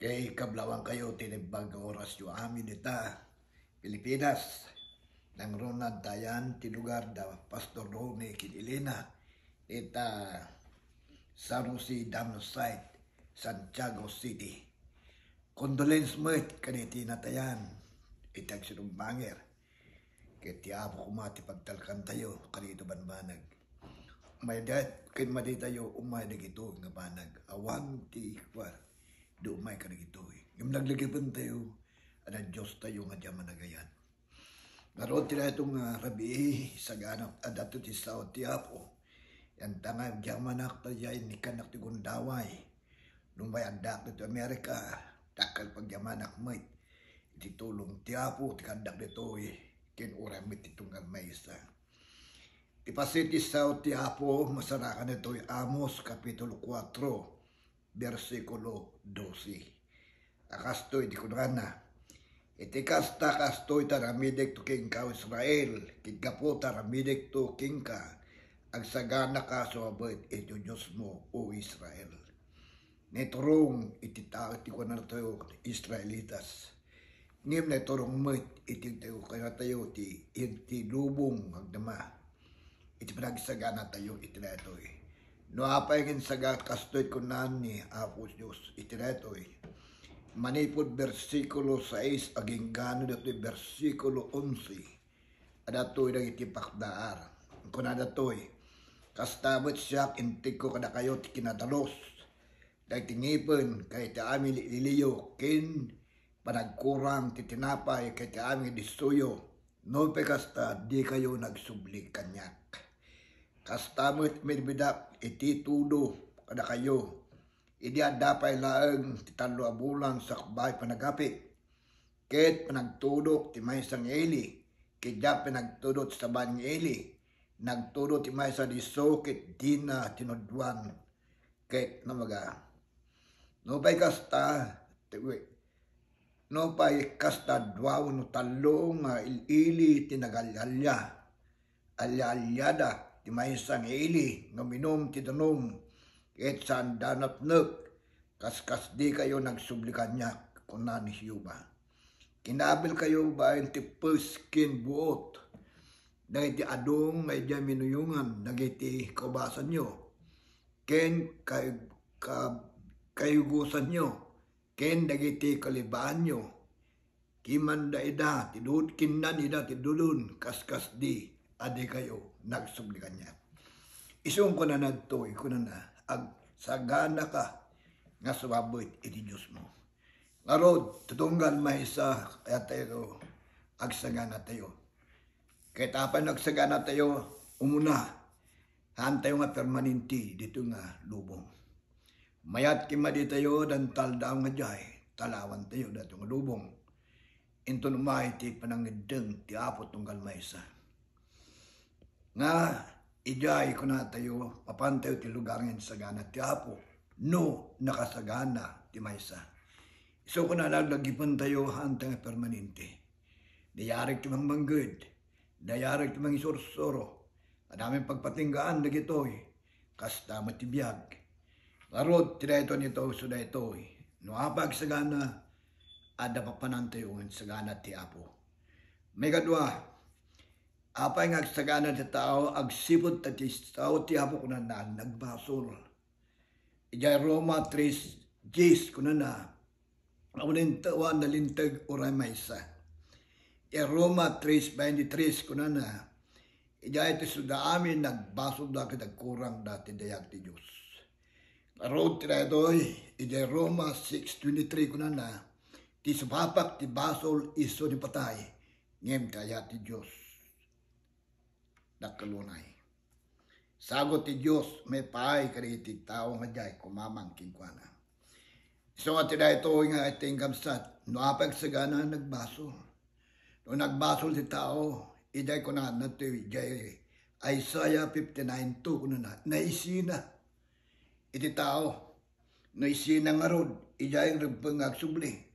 Kay kablawan kayo tinibag oras yung amin ita Pilipinas ng Ronald Dayan tinugar da Pastor Rone Kinilena ita Sarusi Dam Site Santiago City Condolence mo met kaniti tayan. itag sinumbangir kay tiyapo kumati pagtalkan tayo kanito banbanag may dad kin maditayo umay na gito, nga banag awan ti kwar doumay ka nagitoy. Eh. Yung naglagipan tayo, anan Diyos tayo nga diyan managayan. Naroon tila itong uh, ah, rabi, saganap, adato ah, ti sao ti apo. Yan tanga, diyan manak ta diyan, nikanak ti gundaway. Lumbay ang dakit Amerika, takal pag yamanak mait. Iti tulong ti apo, ti kandak dito eh. Kinuramit itong may isa. ti sao ti apo, masarakan ito Amos, Kapitulo 4, versículo 12. Acastoi di kunrana. Itikas ta kastoy taramidek to king ka Israel. Kigkapo ramidek to king ka. Agsagana ka suabot ito e Diyos mo o Israel. Neturong ititao iti ko tayo Israelitas. Ngim neturong mo ititaw kaya tayo ti lubong agdama. Iti panagsagana tayo iti na ito eh. No Nu apaigen sagak kastoit kunani apos Dios itinetoy. Manipod versikulo 6 aging gano datoy versikulo 11. Adatoy na itipakdaar. Kuna datoy. Kastabot siya ko kada kayo kinadalos. Dagtingipon kay ti amin liliyo kin panagkurang titinapay kay ti amin disuyo. No pe di kayo nagsubli kanyak. Kastamot midbidak iti tudo kada kayo. Idi adapay laeng titalo a bulan sakbay panagapit. Ket panagtudok ti maysa sang eli. ket Kedya pinagtudot sa ban eli. Nagtudot ti maysa sa diso ket tinudwan. Ket namaga. No pay kasta No pay kasta dwaw no talong nga ilili tinagalgalya. Alyalyada ti maysa nga ili nga minom ti tanom ket saan danapnek kaskas di kayo nagsublikan niya kunan ni Yuba. Kinabil kayo ba ti perskin buot dagiti adong nga diya minuyungan dagiti kabasan nyo ken kay ka, kayugusan nyo ken dagiti kalibaan nyo kimanda ida tidud kinnan ida tidulun kaskas di adi kayo nagsubli kanya. Isong ko na nagtoy ko na na ag sagana ka nga sumaboy iti Diyos mo. Ngarod, tutunggal mahisa kaya tayo ag sagana tayo. Kahit apan nagsagana tayo, umuna, haan nga permanente dito nga lubong. Mayat kima di tayo, dan taldaw nga jay, talawan tayo dito nga lubong. Ito numay ti panangideng ti apot tunggal maysa nga ijay kuna tayo papantayo ti lugar ngayon sagana ti apo no nakasagana ti maysa. So kuna laglagipan tayo hantang permanente. Dayarik ti mga manggod, dayarik ti mga isursoro, adaming pagpatinggaan na gitoy, kas tama ti biyag. Larot ti dayto nito so daytoy, eh. no apag sagana, ada papanantayo ngayon sagana ti apo. May kadwa, apay nga agsagana ti tao agsibod tati tao ti hapo kunan na nagbasol. Ijay Roma 3 Jays kunan na unin tawa lintag oray maysa. Ijay Roma 3.23 kunan na ijay ti suda amin nagbasol da kita kurang dati dayag ti Diyos. Road tiradoy ijay Roma 6.23 kunan na ti subapak ti basol iso ni patay ngem kaya ti Diyos dakalunay. Sagot ti Diyos, may paay karitig tao nga jay, kumamang kingkwana. So nga tinay ito nga iting kamsat, no apag sagana nagbaso. No nagbaso ti tao, iday ko na nato jay, Isaiah 59.2 kuna na, naisina. Iti tao, naisina nga rod, iday ang agsubli.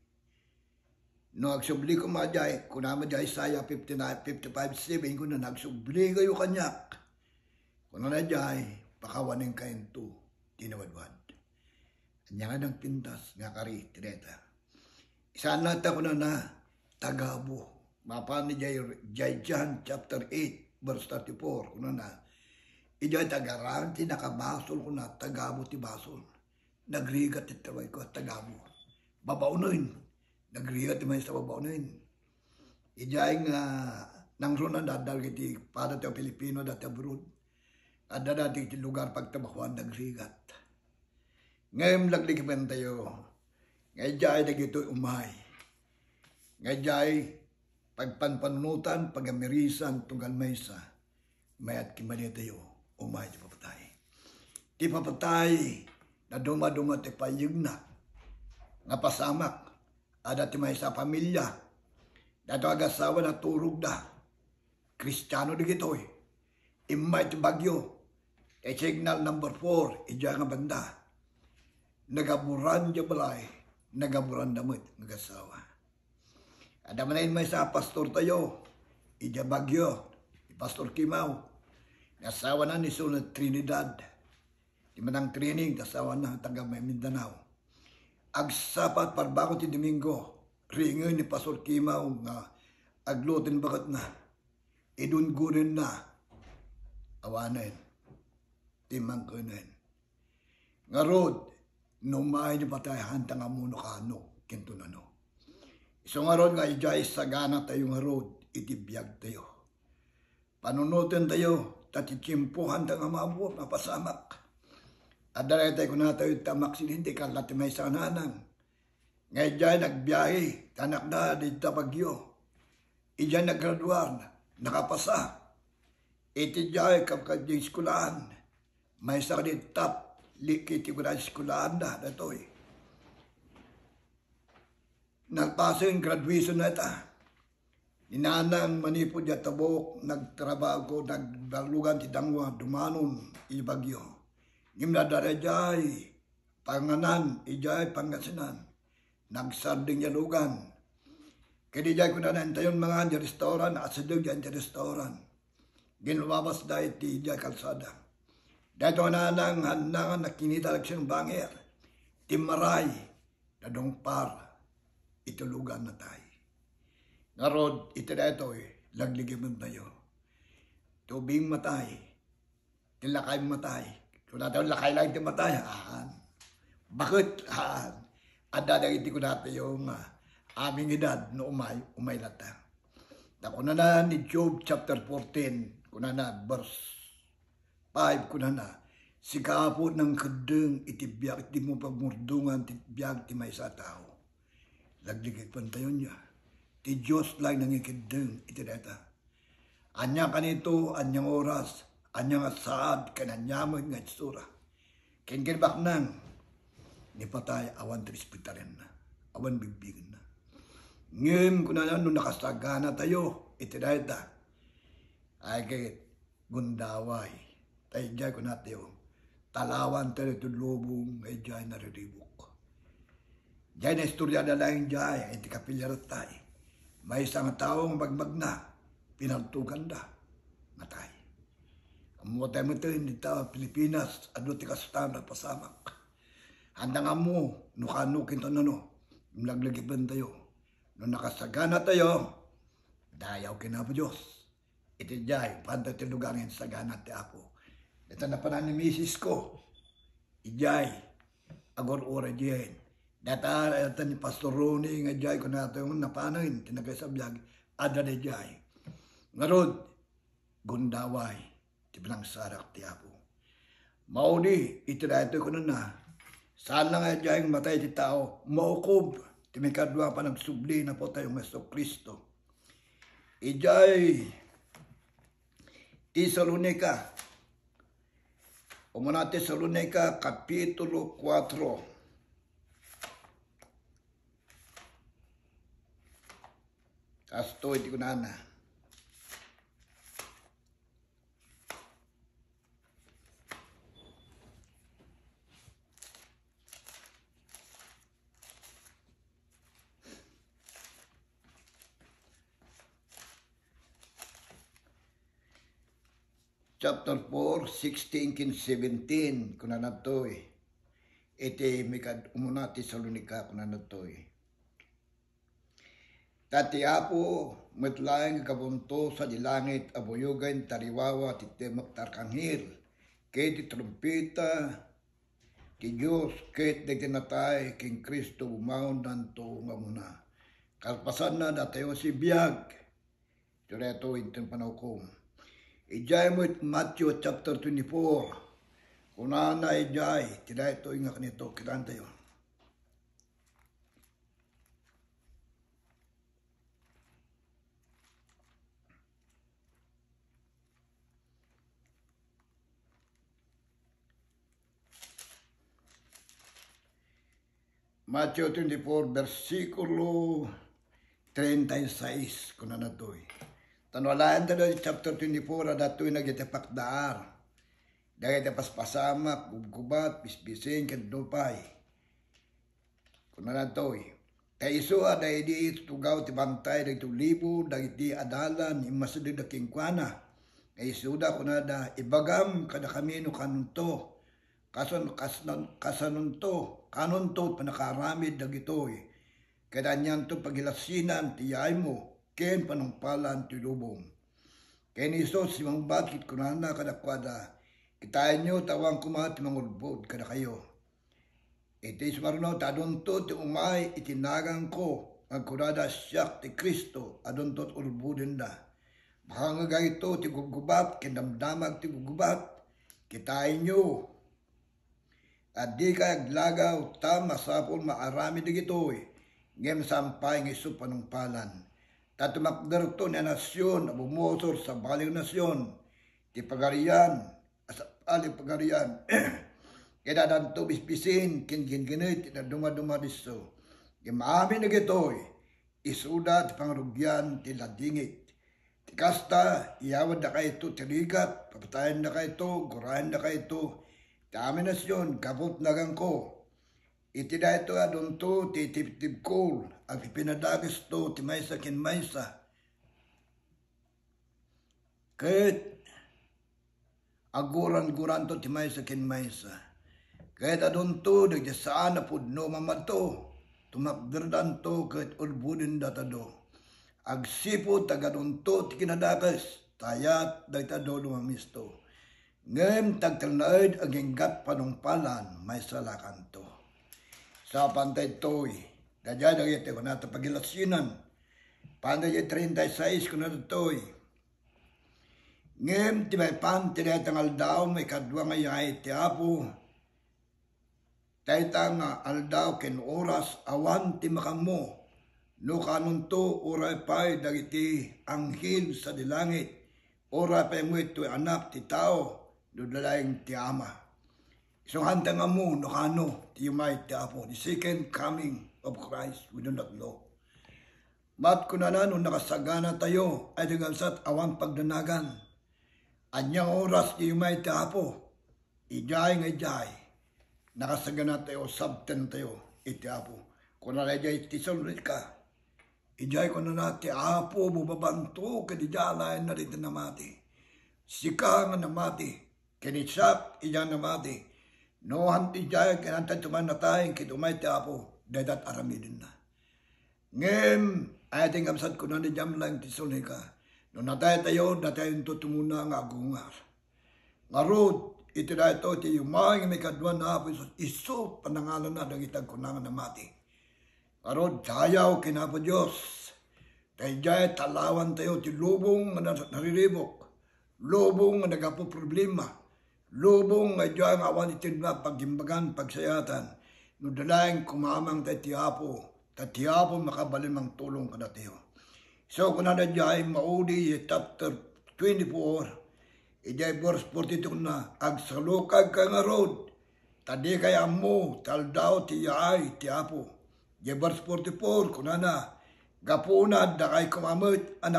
No nagsubli ko majay, kuna majay saya 59, 55, 7, kuna nagsubli kayo kanyak. Kuna na jay, pakawanin kayo to, tinawadwad. Anya nga ng pintas, nga kari, tineta. Isaan nata ko na na, tagabo. Mapa ni jay, jay John, chapter 8, verse 34, kuna na. Ijay tagaran, tinakabasol ko na, tagabo ti basol. Nagrigat itaway ko, tagabo. Babaunin, nagriyot man sa babaw na yun. Ijaing nga nang sunan dadal kiti para tayo Pilipino dati abroad. Ada dati iti lugar pagtabakuan nagsigat. Ngayon lagligipan tayo. Ngayon jay nagito umay. Ngayon jay pagpanpanunutan, pagamirisan, tunggal maysa. Mayat kimali tayo umay di papatay. Di papatay na dumaduma ti na. Nga Ada timay sa pamilya. Dato agasawa na turog da. Kristiyano di gito eh. Imay bagyo. E signal number 4, ija nga banda. Nagaburan di balay. Nagaburan damit ng agasawa. Ada manayin may sa pastor tayo. Ija bagyo. Pastor Kimaw. Nasawa na ni Sunod Trinidad. Di manang ang training, nasawa na taga may Mindanao agsapat parbakon ti Domingo, ringan ni Pastor Kima nga aglutin bakat na, idungunin na, awanin, timangkunin. Nga rod, numahay ni patay hantang amuno kano, kinto na no. So nga rod nga ijay sagana tayo nga rod, itibiyag tayo. Panunutin tayo, tatitimpuhan nga mabuwag na pasamak. Adarete ko na tayo tamak sinindi kalat may sananang. Ngayon dyan nagbiyahe, tanak na dito pagyo. Iyan naggraduan, nakapasa. Iti dyan kapkadyang skulaan. May sakit tap, likiti ko na skulaan na datoy. Eh. Nagpasa yung graduation na ita. Inanang manipod yata tabok, nagtrabaho ko, nagbalugan, tidangwa, dumanon, ibagyo. Ngimna darajay, panganan, ijay, pangasinan, nagsarding yalugan. Kadijay ko na nantayon mga di restaurant, asadog dyan di restaurant. Ginlumabas dahil ti ijay kalsada. Dahil na nang handangan na kinitalag siyang banger, timaray, nadongpar, itulugan na tayo. Narod, ito na ito eh, lagligiman tayo. Tubing matay, tilakay matay, Kunatan lakay lang timatay. Ah, bakit? Ah, ada dari ko natin yung ah, aming edad no umay, umay lata. Nakuna na ni Job chapter 14, kunana verse 5, kunana. Sikapo ng kadeng itibiyak ti mo pagmurdungan tibiyag ti may sa tao. Lagligit pantayon niya. Ti Diyos lang nangikideng itineta. Anya kanito, anyang oras, Anyang asad kananyamoy nga itsura. Kengelbak nang ni awan trispitaren na. Awan bigbigin na. Ngayon ko na nung nakasagana tayo, itiday ta. Ay kay gundaway. Tayo dyan ko na tayo. Oh. Talawan tayo ito lubong ay dyan nariribok. Dyan na istorya na lang dyan, iti kapilyarat tayo. May isang taong magmag na, pinantugan matay. Amo tayo ito hindi ta Pilipinas adu ano ti kastana pasamak. Handang amo no kanu kinto no Naglagipan tayo. No nakasagana tayo. Dayaw kinapo Diyos. Iti jay panta ti lugar ng sagana ti apo. Ito na pala ni misis ko. Ijay. Agor ora diyan. Data ito ni Pastor Rony nga jay ko na ito yung napanayin. Tinagay sa biyag. Ada na jay. Ngarod. Gundaway ti bilang sarak ti apo. Mauni, itinaito ko nun na, sana na nga diyang matay ti tao, maukob, ti may kadwa pa ng subli na po tayong Meso Kristo. Ijay, Tesalonica, umuna Tesalonica, Kapitulo 4, Kastoy ti na. chapter 4, 16 kin 17 kuna natoy. Iti mikad umunati sa lunika kuna ano natoy. Eh. Tati apo metlaeng kabunto sa dilangit abuyugan tariwawa ti temak tarkanghir. Kay ti trompeta ti Diyos kit nagtinatay king Kristo bumaon nanto nga muna. Kalpasan na datayo si biyag. Tureto intong ko. Ijay mo it Matthew chapter 24. Kunana ijay, tila ito ingak nito, kitaan tayo. Matthew 24, versikulo 36, con Anatoy. Tanwalaan ta doon, chapter 24, ah, dato'y nagitapakdaar. Dagay tapas pasama, gubgubat, pispising, kandupay. Kuna na to'y. Eh. Kaisua, ah, dahil di tugaw ti bantay, dahil libo, dahil di adalan, imasadid na kingkwana. Kaisuda, kuna da, ibagam, kada kami no kanunto. Kasan, kasan, kasanunto, kanunto, panakaramid, dagitoy. Kada niyan to eh. paghilasinan, tiyay mo ken panumpalan ti lubong. Ken iso si mang bakit kunana kadakwada, kitain nyo tawang kumat mangulbod kada kayo. Iti sumaruno taduntot ti umay itinagang ko, agkurada siyak ti Kristo, aduntot ulbudin da. Mahanga ito ti gugubat, kindamdamag ti gugubat, kitain nyo. At di ka aglagaw, ta masapol maarami di gitoy, ngem sampay ng iso panungpalan. Tatumakdarto na nasyon na bumusor sa baling nasyon. Ti pagarian, asap aling pagarian. Kaya danto bispisin, kinginginit, tinadunga-dunga diso. Imami na gitoy, isuda ti pangrugyan ti ladingit. Ti kasta, iyawad na kayo ito, tirigat, papatayan na kayo ito, gurayan na kayo ito. Ti kabot na ko. Iti da Itidaito adunto ti kol. Api pinadagis to ti maysa kin maysa. Kahit aguran-guran to ti maysa kin maysa. Kahit adunto dagjasaan na pudno mamato tumapdirdan to kahit ulbudin datado. Agsipo tagadunto ti kinadagis tayat misto, lumamisto. Ngayon tagtalnaid aginggat panungpalan maysa salakan to sa Pantay Toy. Dajay dagiti kunata pagilasyinan. ye 36 ta Toy. Ngem ti tibay pan tiday tangal daw may kadwa ngayay tiapo. Tayta nga aldaw ken oras awan ti makammo. No to ora pay dagiti anghel sa dilangit. Ora pa mo tu anak ti tao, dudalaing ti ama. Isang handa nga mo, nakano, tiyumay, taapo, the second coming of Christ, we do not know. Mat kunana nung nakasagana tayo, ay dangamsat awang pagdanagan. Anyang oras tiyumay, taapo, ijay nga ijay, nakasagana tayo, sabten tayo, itiapo. Kunana ijay, tisunod ka, Ijay ko na nati apo bubabanto kadidalay na rin na mati. Sika nga na mati. Kinichap iya na mati. No hanti jaik en anta tuman natain ke tumai te apo dedat aramidin na. Ngem ayating kunan di jam lang ti sulika. No natay tayo natai unto tumuna nga agungar. Ngarod itira itu ti ngem may dua na apo isu iso panangalan na dagitag kunangan na mati. Ngarod jayaw kinapo Diyos. Tay jaya talawan tayo ti lubong nga nariribok. Lubong nga nagapo problema lubong nga diyang awan itinna pagimbagan pagsayatan, no dalayan kumamang ta tiapo, ta tiapo makabalimang tulong kadatiyo. So kuna na diyay maudi eh, chapter 24, ijay verse 42 na, agsalukag ka nga road, tadi kaya mo, taldaw tiyay tiapo. Ijay verse 44, kuna na, gapunad na kay kumamit ang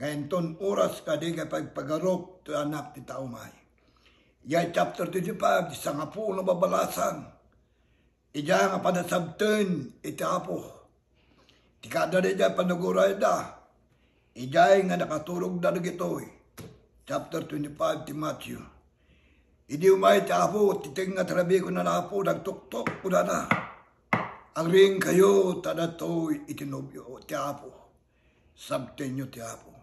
gayon ton oras ka kay pagpagarok to anak ti taumay. Yay chapter 25, sangapu na babalasan. Ija nga panasabten iti apo. Tikada na ija panaguray da. Ijay nga nakaturog na nagitoy. Eh. Chapter 25 ti Matthew. Idi umay ti apo, titing nga trabi ko na apo, nagtuktok ko na na. Ang ring kayo, tanatoy itinobyo ti apo. Sabten nyo ti apo.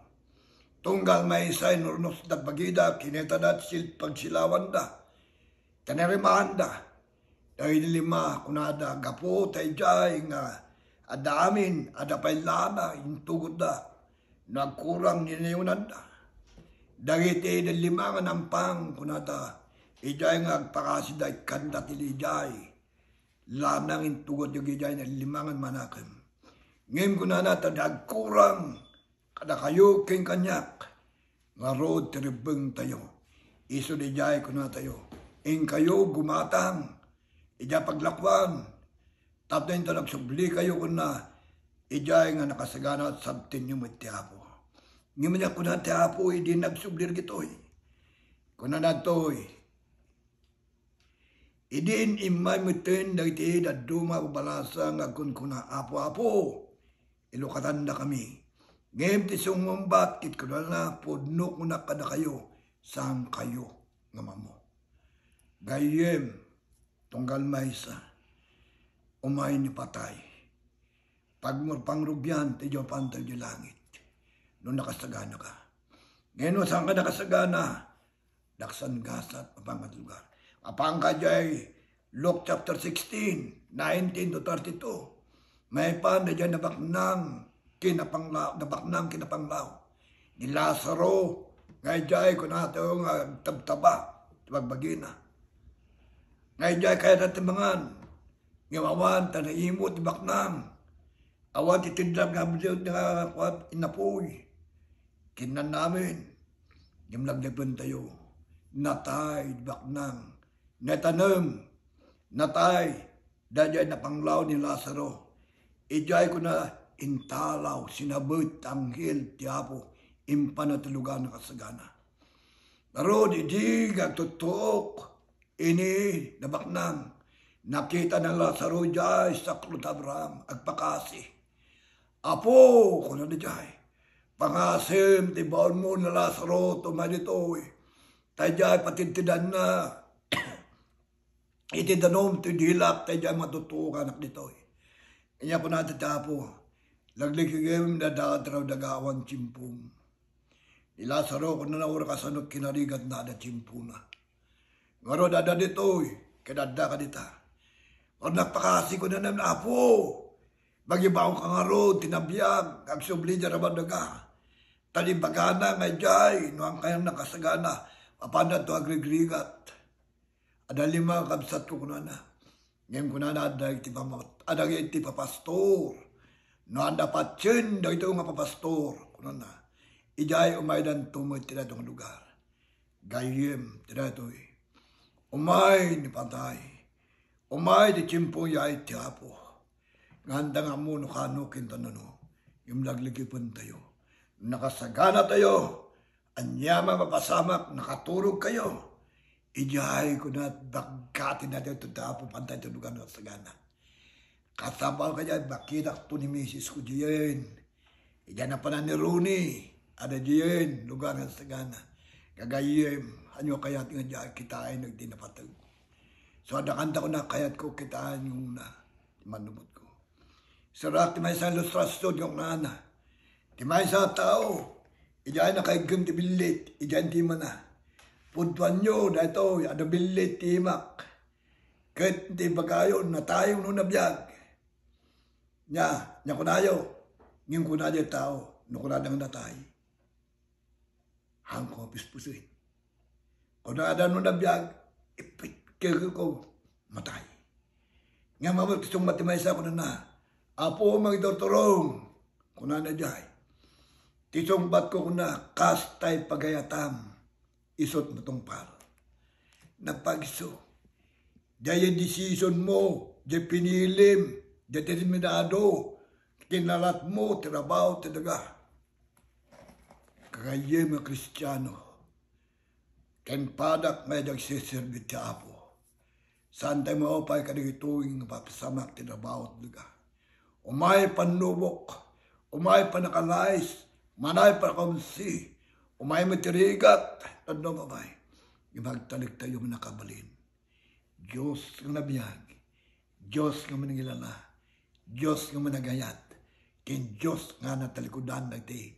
Tunggal maisay nurnos dagbagida kineta dat silt pagsilawan da. Kanerimahan da. Dahil lima kunada gapo tayjay nga adamin adapay lana intugod da. Nagkurang ninayunan da. Dagiti ng lima nga nampang kunada ijay nga agpakasiday kanda tilijay. Lanang intugod yung ijay ng limangan manakim. Ngayon ko na nagkurang kada kayo keng kanyak, nga road tiribeng tayo. Iso di jay ko tayo. Ing kayo gumatang, ija paglakwan, tapos na nagsubli kayo ko na, ijay nga nakasagana at sabtin niyo matiapo. Ngayon niya ko na tiapo, hindi nagsublir gitoy. Eh. Kuna na toy, eh. idin imay muten dagiti daduma balasa nga kun kuna apo-apo. Ilukatanda kami. Ngayon ti sumumbat, ket kunal na, pudno ko na kada kayo, saan kayo nga mamo. Gayem, tunggal maysa, umay ni patay. Pagmur pangrugyan, ti Diyo pantal di langit. Noon nakasagana ka. Ngayon, saan ka nakasagana? Daksan gasat, mapangat lugar. Apang ka jay, Luke chapter 16, 19 to 32. May panda dyan nabaknang kinapanglao, napaknam kinapanglaw. Ni Lazaro, ngay jay ko na itong uh, tabtaba, tibagbagina. Ngay jay kaya natin mangan, ngawawan, tanaimo, tibaknam. Awan titindam nga mga nga kwat inapoy. Kinan namin, dimlagdipon tayo. Natay, baknang, natanam, natay, dadya na panglaw ni Lazaro. Ijay ko na intalaw, sinabot, tanghil, tiapo, impanatulugan na kasagana. Pero di at tutok, ini, nabaknang, nakita ng Lazaro jay sa Abraham, agpakasi. Apo, kuna na jay, pangasim, tibaon mo na Lazaro, tumadito, eh. tayo patintidan na, itidanom, tidilak, tayo matutukan, anak dito. Eh. Inya po natin tapo, Laglikigem dadaatraw dagawan chimpung. Ilasaro ko na naura kasanot kinarigat na da chimpuna. Ngaro dada ditoy, kadada ka dita. Or nakpakasi ko na nam apo. Bagibaw ka nga ro, tinabiyag, agsubli dyan naman daga. Talibagana ngay jay, noang kayang nakasagana, apanda to agrigrigat. Adalima kabsat ko kunana. Ngayon kunana adag ti pamot, adag ti papastor. No anda patsin do ito nga papastor kuno na. Ijay umay dan tumoy tira dong lugar. Gayem tira toy. Eh. Umay ni pantay. Umay di chimpo yay tiapo. Nganda nga mo no kanukin tanano. Yung lagligipan tayo. Nakasagana tayo. Anyama mapasamak nakaturog kayo. Ijay ko na bagkatin natin ito dapo pantay tulugan at sagana. Kasama ko kanya, makita ko ni misis ko eh, diyan. Iyan na pala ni Rooney. Ada diyan, lugar ng sagana. Kagayim, anyo kaya tingnan diyan, kitain ng dinapatag. So adakanta ko na, kaya't ko kitaan yung na, manumot ko. Sarak, may sa lustrasyon yung nana. Timay sa tao, iyan eh, na kay gum ti billit, iyan eh, ti mana. Puntuan nyo, dahito, ada ano, billit timak. mak. Kahit hindi bagayon na tayong nunabiyag, nya nya kunayo ngin kunayo tao no kunadang datay hang ko puspusin kuna ada no nabiyag ipit ko matay nga mabot kitong sa ko na apo magdotorong kuna na jay titong bat ko kuna kastay pagayatam isot matong par Napagso. Daya decision mo, di pinilim, determinado, kinalat mo, trabaho talaga. Kaya mga Kristiyano, kan padak may nagsiserbi ti Apo. Saan tayo maupay ka nagituwing papasamak tinabaw talaga. Umay panlubok, umay panakalais, manay panakamsi, umay matirigat, tanong umay. Ibagtalik tayo nakabalin. Diyos ang nabiyag, Diyos ang manangilala. Diyos nga managayat, kin Diyos nga natalikudan na ti,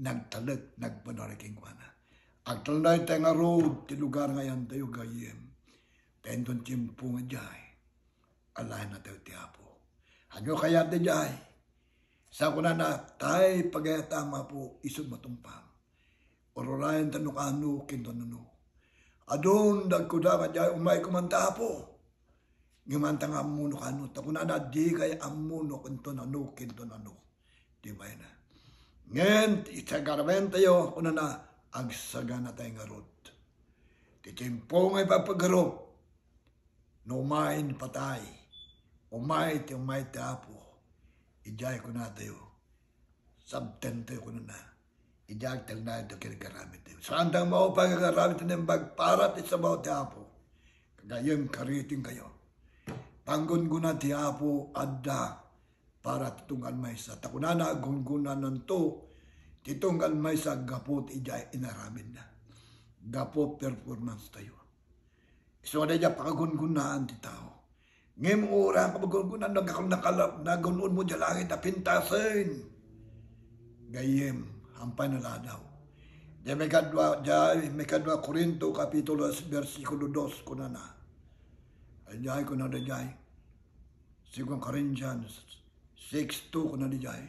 nagtalag, nagpanari king wana. Agtalay tayo nga road, ti lugar ngayon tayo gayem. Tendon timpo nga jay, alay na tayo ti apo. Ano kaya ti jay? Sa ko na na, tayo pagayatama po, isod matumpang. Ororayan tanong ano, kintonuno. Adon, dagkuda ka jay, umay kumanta po. Ngimanta nga ammuno kanut. Ano, Takunada di kay ammuno kunto nanu kinto nanu. Di ba yun? Ngayon, itsagarwen tayo kuna na agsagana tay tayo nga rot. Titimpo ngay papagaro. Numain patay. Umay ti umay ti apo. Ijay ko na tayo. Sabten tayo kuna na. Ijag tag na ito kinagamit tayo. Saan tayo maupang kagagamit tayo ng bagparat sa bawat ti apo. Kagayong kariting kayo. Panggon guna ti Apo adda para titungan may sa takunana gungguna nanto titungan may sa gapot ija inaramin na. Gapot performance tayo. So na dya pakagungunaan ti tao. ngem Ngayon ura kapagungunan nagagunon mo dya langit na pintasin. Gayem, hampay na ladaw. Dya may kadwa, dya may kadwa Korinto, kapitulo, versikulo 2, kunana. Adyahe ko na dadyahe. Sikwang Corinthians 6.2 ko na dadyahe.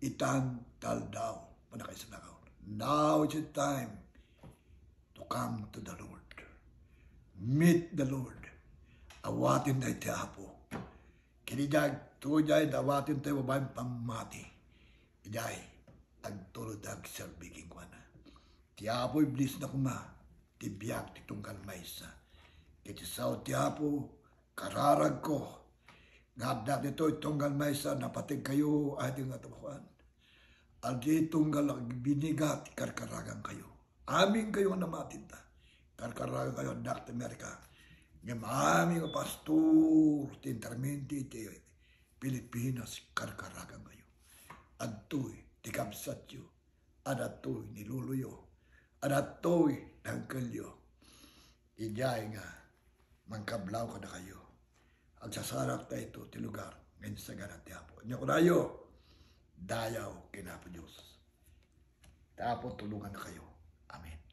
Itang tal daw. Panakaisa na ako. Now is the time to come to the Lord. Meet the Lord. Awatin tayo tiyapo. Kinijag, tuyay, dawatin tayo babaeng pamati. Ijay, agtulod ang serviking ko na. Tiyapo iblis na kuma. Tibiyak titungkan maysa iti sautyapo, kararag ko. Ngabda dito itunggal maysa napating kayo ating atapuan. Aldi tunggal binigat karkaragan kayo. Aming kayo na matinta. Karkaragan kayo Dr. Amerika. Ngam aming pastor tinterminti ti Pilipinas karkaragan kayo. Adtoy tikabsatyo. Adatoy niluluyo. Adatoy nangkalyo. Ijay nga mangkablaw na kayo. Agsasarap tayo ito, tilugar, lugar, ngayon sa ganat ti Apo. Niya ko tayo, dayaw kinapo Diyos. Tapo tulungan na kayo. Amen.